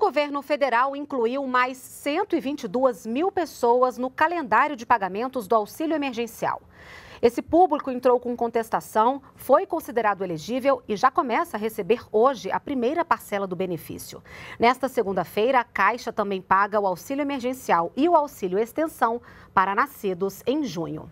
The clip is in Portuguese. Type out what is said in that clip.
O governo federal incluiu mais 122 mil pessoas no calendário de pagamentos do auxílio emergencial. Esse público entrou com contestação, foi considerado elegível e já começa a receber hoje a primeira parcela do benefício. Nesta segunda-feira, a Caixa também paga o auxílio emergencial e o auxílio extensão para nascidos em junho.